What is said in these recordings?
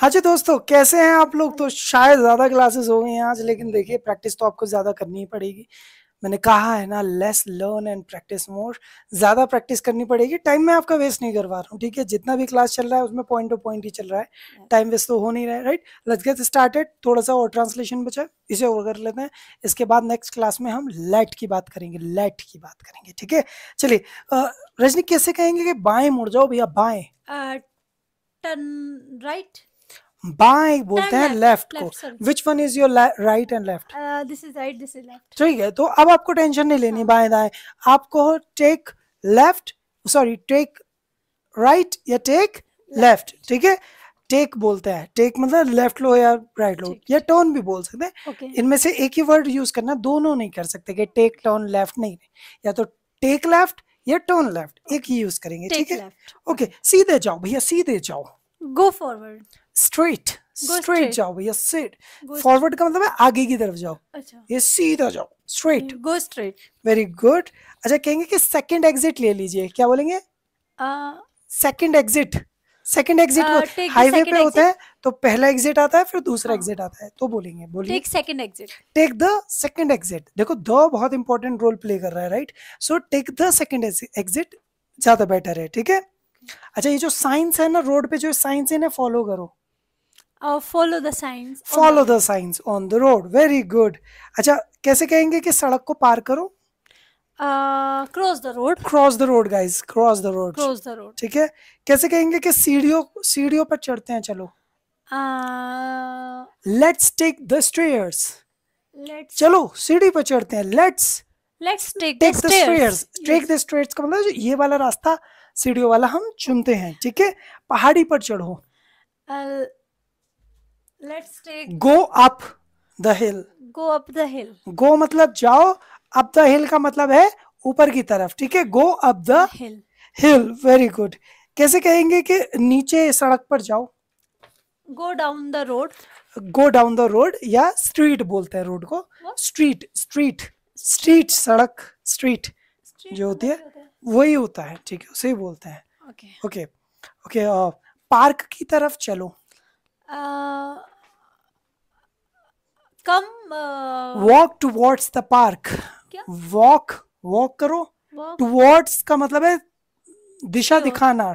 हाँ जी दोस्तों कैसे हैं आप लोग तो शायद ज़्यादा क्लासेस हो गई हैं आज लेकिन देखिए प्रैक्टिस तो आपको ज़्यादा करनी ही पड़ेगी मैंने कहा है ना less learn and practice more ज़्यादा प्रैक्टिस करनी पड़ेगी टाइम मैं आपका वेस्ट नहीं करवा रहा हूँ ठीक है जितना भी क्लास चल रहा है उसमें पॉइंट टू पॉइंट ही चल रहा है टाइम वेस्ट तो हो नहीं रहा है राइट लेट्स गेट स्टार्टेड थोड़ा सा और ट्रांसलेशन बचा इसे और कर लेते हैं इसके बाद नेक्स्ट क्लास में हम लेट की बात करेंगे लेट की बात करेंगे ठीक है चलिए रजनी कैसे कहेंगे कि बाएं मुड़ जाओ भैया बाएं टर्न राइट बाएं बोलते हैं लेफ्ट को which one is your right and left this is right this is left ठीक है तो अब आपको टेंशन नहीं लेनी हाँ। बाएं दाएं आपको take left sorry take right या टेक लेफ्ट ठीक है टेक बोलते हैं टेक मतलब लेफ्ट लो या राइट लो या टर्न भी बोल सकते हैं okay. इनमें से एक ही वर्ड यूज करना दोनों नहीं कर सकते कि टेक टर्न लेफ्ट नहीं या तो टेक लेफ्ट या टर्न लेफ्ट एक ही यूज करेंगे ठीक है ओके सीधे जाओ भैया सीधे जाओ गो फॉरवर्ड स्ट्रेट स्ट्रेट जाओ भैया स्ट्रेट फॉरवर्ड का मतलब है आगे की तरफ जाओ अच्छा ये सीधा जाओ straight go straight very good अच्छा कहेंगे कि सेकंड एग्जिट ले लीजिए क्या बोलेंगे second exit second exit highway पे होता है तो पहला एग्जिट आता है फिर दूसरा एग्जिट हाँ। आता है तो बोलेंगे बोलिए take second exit take the second exit देखो द बहुत इंपॉर्टेंट रोल प्ले कर रहा है right so take the second exit ज्यादा बेटर है ठीक है अच्छा ये जो साइंस है ना रोड पे जो साइंस है ना फॉलो करो Uh, follow the signs. Follow the signs on the road. Very good. अच्छा कैसे कहेंगे कि सड़क को पार करो cross the road cross the road guys cross the road cross the road ठीक है कैसे कहेंगे कि सीढ़ियों सीढ़ियों पर चढ़ते हैं चलो लेट्स टेक द स्टेयर्स चलो सीढ़ी पर चढ़ते हैं let's let's take the stairs take the stairs का मतलब ये वाला रास्ता सीढ़ियों वाला हम चुनते हैं ठीक है पहाड़ी पर चढ़ो uh, let's take go up the hill go up the hill go मतलब जाओ अप द हिल का मतलब है ऊपर की तरफ ठीक है go up the hill hill very good कैसे कहेंगे कि नीचे सड़क पर जाओ go down the road go down the road या स्ट्रीट बोलते हैं रोड को स्ट्रीट स्ट्रीट स्ट्रीट सड़क स्ट्रीट जो होती है वही होता है ठीक है उसे ही बोलते हैं ओके ओके ओके पार्क की तरफ चलो uh... come walk towards the park walk walk करो टुवर्ड्स का मतलब है दिशा दिखाना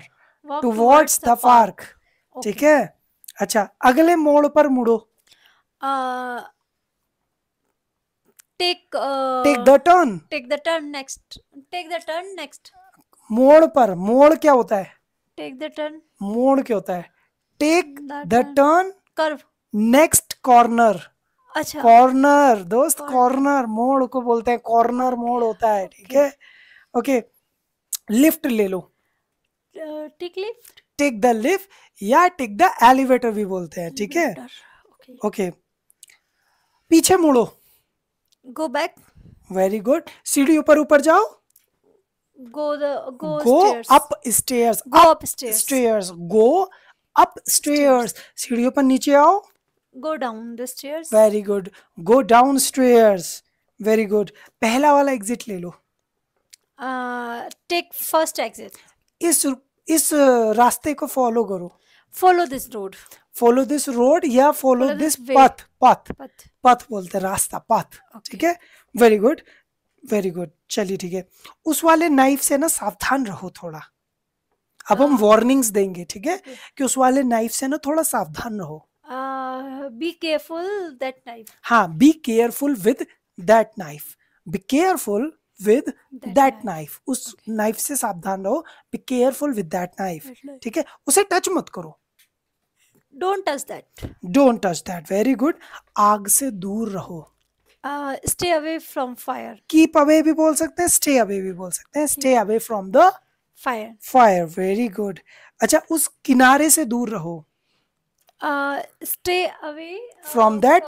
टूवर्ड्स द पार्क ठीक है अच्छा अगले मोड़ पर मुड़ो take take the turn take the turn next take the turn next मोड़ पर मोड़ क्या होता है टेक द टर्न मोड़ क्या होता है take the turn curve next corner अच्छा कॉर्नर दोस्त कॉर्नर मोड़ को बोलते हैं कॉर्नर मोड़ होता है ठीक है ओके लिफ्ट ले लो take lift take the lift या टेक द एलिवेटर भी बोलते हैं ठीक है ओके पीछे मुड़ो गो बैक वेरी गुड सीढ़ी ऊपर ऊपर जाओ go go up stairs go up stairs go up stairs सीढ़ियों पर नीचे आओ go down the stairs very good go down stairs very good पहला वाला एग्जिट ले लो टेक फर्स्ट एग्जिट इस uh, रास्ते को फॉलो करो follow this road follow this road या फॉलो दिस पथ पथ पथ बोलते रास्ता पथ ठीक है वेरी गुड वेरी गुड चलिए ठीक है उस वाले नाइफ से ना सावधान रहो थोड़ा अब हम वार्निंग्स हाँ। देंगे ठीक है कि उस वाले नाइफ से ना थोड़ा सावधान रहो बी केयरफुल दैट नाइफ हाँ be careful with that knife be careful with that knife उस नाइफ okay. से सावधान रहो be careful with that knife ठीक है उसे टच मत करो don't touch that don't touch that very good आग से दूर रहो stay away from fire keep away भी बोल सकते हैं स्टे अवे भी बोल सकते हैं stay away from the fire fire very good अच्छा उस किनारे से दूर रहो stay away from that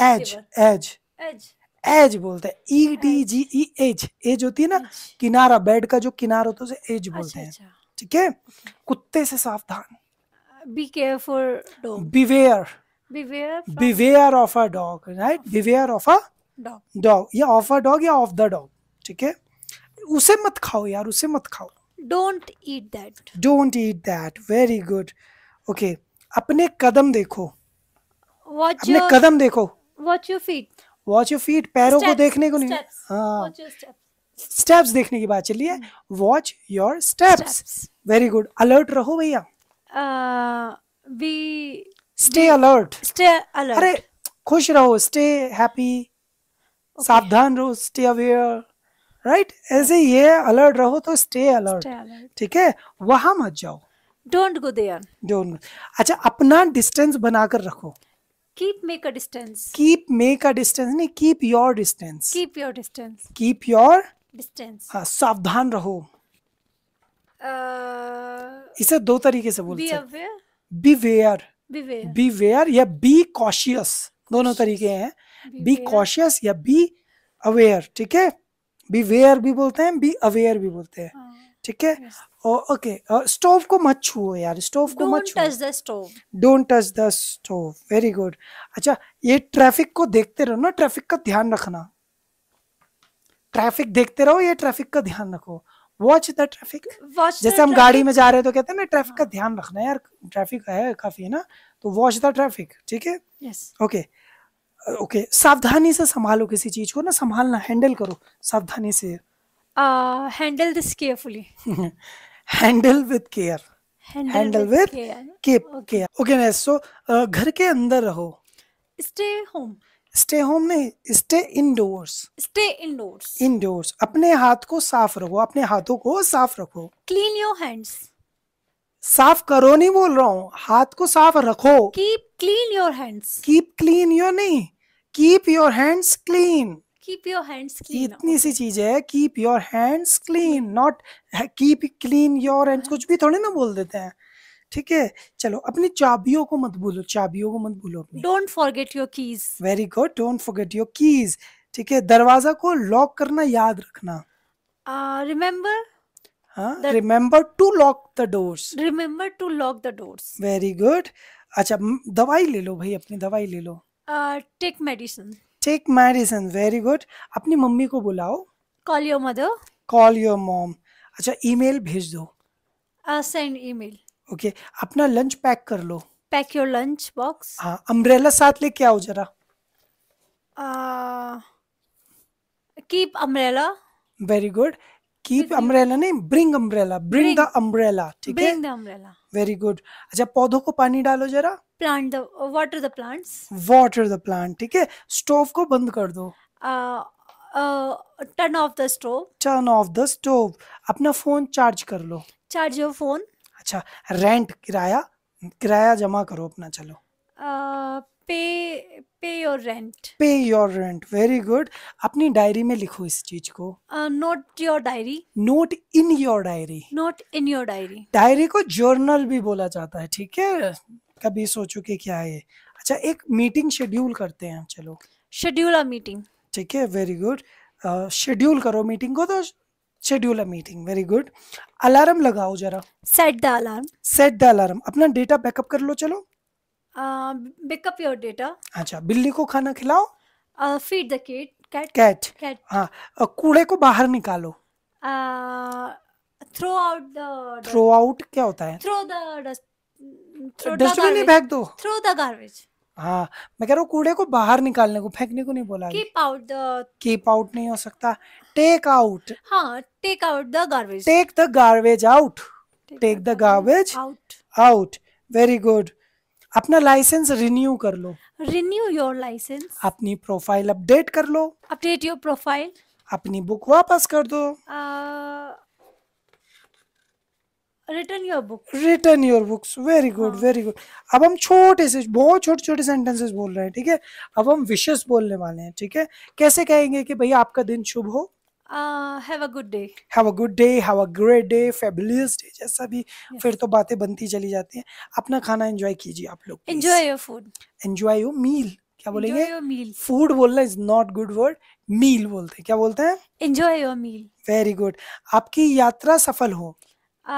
edge edge edge edge बोलते हैं E D G E edge edge होती है ना किनारा बेड का जो किनारा होता है उसे एज अच्छा, बोलते हैं अच्छा। ठीक है कुत्ते से सावधान be careful dog beware beware of a dog right beware of a dog या ऑफ अ डॉग या ऑफ द डॉग ठीक है उसे मत खाओ यार उसे मत खाओ don't eat that don't eat that very good okay अपने कदम देखो वॉच अपने your, कदम देखो watch your feet watch your feet पैरों को देखने को नहीं हाँ स्टेप्स देखने की बात चलिए watch your steps very good alert रहो भैया we stay alert stay alert अरे खुश रहो स्टे हैप्पी सावधान रहो स्टे अवेयर राइट ऐसे ये अलर्ट रहो तो स्टे अलर्ट ठीक है वहां मत जाओ डोंट गो देयर डोंट अच्छा अपना डिस्टेंस बनाकर रखो keep make a distance keep make a distance नहीं keep your distance keep your distance keep your distance हाँ सावधान रहो uh, इसे दो तरीके से बोल सकते बी वेयर बी वेयर या बी कॉशियस दोनों तरीके हैं बी कॉशियस या बी अवेयर ठीक है बी वेयर भी बोलते हैं बी अवेयर भी बोलते हैं हाँ। ठीक है ओके स्टोव को मत छुओ यार स्टोव को मत छुओ touch the stove don't touch the stove very good अच्छा ये ट्रैफिक को देखते रहो ना ट्रैफिक का ध्यान रखना ट्रैफिक देखते रहो ये ट्रैफिक का ध्यान रखो वॉच द ट्रैफिक जैसे हम गाड़ी में जा रहे हैं तो कहते हैं ना ट्रैफिक का हाँ। ध्यान रखना यार ट्रैफिक है काफी है ना तो वॉच द ट्रैफिक ठीक है ओके ओके सावधानी से संभालो किसी चीज को ना संभालना हैंडल करो सावधानी से uh, handle this carefully handle with care handle, handle with, with care. care okay okay nice. so uh, घर के अंदर रहो stay home स्टे होम नहीं stay indoors stay indoors indoors अपने हाथ को साफ रखो अपने हाथों को साफ रखो क्लीन योर हैंड्स साफ करो नहीं बोल रहा हूँ हाथ को साफ रखो keep clean your hands keep clean your नहीं keep your hands clean keep your hands clean इतनी सी चीज है keep your hands clean not keep clean your hands कुछ भी थोड़े ना बोल देते हैं ठीक है चलो अपनी चाबियों को मत भूलो चाबियों को मत भूलो अपनी don't forget your keys very good don't forget your keys ठीक है दरवाजा को लॉक करना याद रखना remember remember to lock the doors remember to lock the doors very good अच्छा दवाई ले लो भाई अपनी दवाई ले लो take medicine take medicine very good अपनी मम्मी को बुलाओ call your mother call your mom अच्छा ईमेल भेज दो सेंड ईमेल ओके अपना लंच पैक कर लो पैक योर लंच बॉक्स हाँ अम्ब्रेला साथ लेके आओ जरा keep umbrella very good keep umbrella नहीं bring umbrella bring the umbrella ठीक है bring the umbrella very good अच्छा पौधों को पानी डालो जरा plant the water the plants water the plant ठीक है स्टोव को बंद कर दो turn off the stove turn off the stove अपना फोन चार्ज कर लो चार्ज योर फोन अच्छा रेंट किराया किराया जमा करो अपना चलो pay pay your rent pay your rent very good अपनी डायरी में लिखो इस चीज को note your diary note in your diary note in your diary diary को जर्नल भी बोला जाता है ठीक है कभी सोचो कि क्या है अच्छा एक मीटिंग शेड्यूल करते हैं चलो शेड्यूल अ मीटिंग ठीक है वेरी गुड शेड्यूल करो मीटिंग को तो schedule a meeting very good alarm लगाओ जरा set the alarm set the alarm अपना डेटा बैकअप कर लो चलो बिकअप योर डेटा अच्छा बिल्ली को खाना खिलाओ feed the cat cat cat cat हाँ कूड़े को बाहर निकालो थ्रो आउट थ्रो आउट क्या होता है थ्रो द डस्टबिन में फेंक दो थ्रो द गार्बेज हाँ मैं कह रहा हूँ कूड़े को बाहर निकालने को फेंकने को नहीं बोला keep out the keep out नहीं हो सकता टेक आउट हाँ take out the garbage take the garbage out take the garbage out out very good अपना लाइसेंस रिन्यू कर लो रिन्यू योर लाइसेंस अपनी प्रोफाइल अपडेट कर लो अपडेट योर प्रोफाइल अपनी बुक वापस कर दो return your book return your books very good very good अब हम छोटे से बहुत छोटे छोटे सेंटेंसेस बोल रहे हैं ठीक है अब हम विशेष बोलने वाले हैं ठीक है कैसे कहेंगे कि भैया आपका दिन शुभ हो uh, have a good day have a good day have a great day fabulous day जैसा भी yes. फिर तो बातें बनती चली जाती हैं अपना खाना एंजॉय कीजिए आप लोग enjoy your food enjoy your meal क्या बोलेंगे फूड बोलना is not good word meal बोलते हैं क्या बोलते हैं enjoy your meal very good आपकी यात्रा सफल हो uh,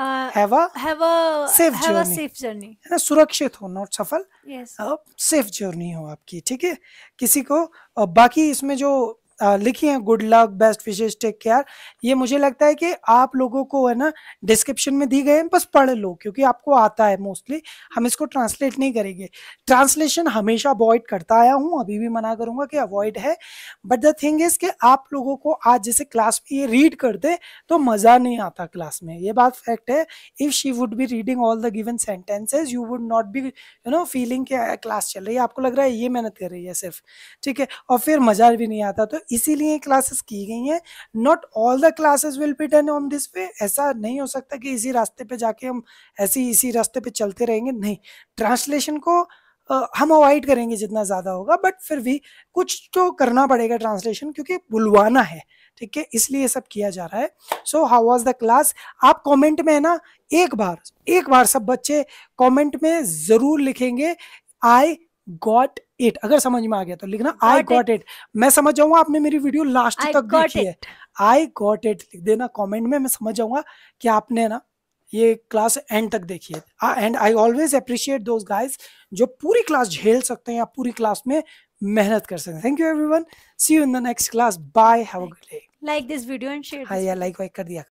सुरक्षित हो नॉट सफल सेफ जर्नी हो आपकी ठीक है किसी को बाकी इसमें जो लिखी हैं good luck best wishes take care ये मुझे लगता है कि आप लोगों को है ना डिस्क्रिप्शन में दी गए हैं बस पढ़ लो क्योंकि आपको आता है मोस्टली हम इसको ट्रांसलेट नहीं करेंगे ट्रांसलेशन हमेशा अवॉइड करता आया हूँ अभी भी मना करूँगा कि अवॉइड है बट द थिंग इज कि आप लोगों को आज जैसे क्लास में ये रीड कर दे तो मज़ा नहीं आता क्लास में ये बात फैक्ट है if she would be reading all the given sentences you would not be you know feeling class चल रही है आपको लग रहा है ये मेहनत कर रही है सिर्फ ठीक है और फिर मज़ा भी नहीं आता तो इसीलिए क्लासेस की गई हैं not all the classes will be done on this way ऐसा नहीं हो सकता कि इसी रास्ते पे जाके हम ऐसी इसी रास्ते पे चलते रहेंगे नहीं ट्रांसलेशन को Uh, हम अवॉइड करेंगे जितना ज़्यादा होगा बट फिर भी कुछ तो करना पड़ेगा ट्रांसलेशन क्योंकि बुलवाना है ठीक है इसलिए सब किया जा रहा है so how was the class आप कमेंट में है ना एक बार एक बार सब बच्चे कमेंट में ज़रूर लिखेंगे आई गॉट इट अगर समझ में आ गया तो लिखना आई गॉट इट मैं समझ जाऊंगा आपने मेरी वीडियो लास्ट I तक देखी it. है आई गॉट इट लिख देना कॉमेंट में मैं समझ जाऊंगा कि आपने ना ये क्लास एंड तक देखी है and I always appreciate those guys जो पूरी क्लास झेल सकते हैं या पूरी क्लास में मेहनत कर सकते हैं thank you everyone see you in the next class bye have a good day like this video and share हाँ यार लाइक वाइक कर दिया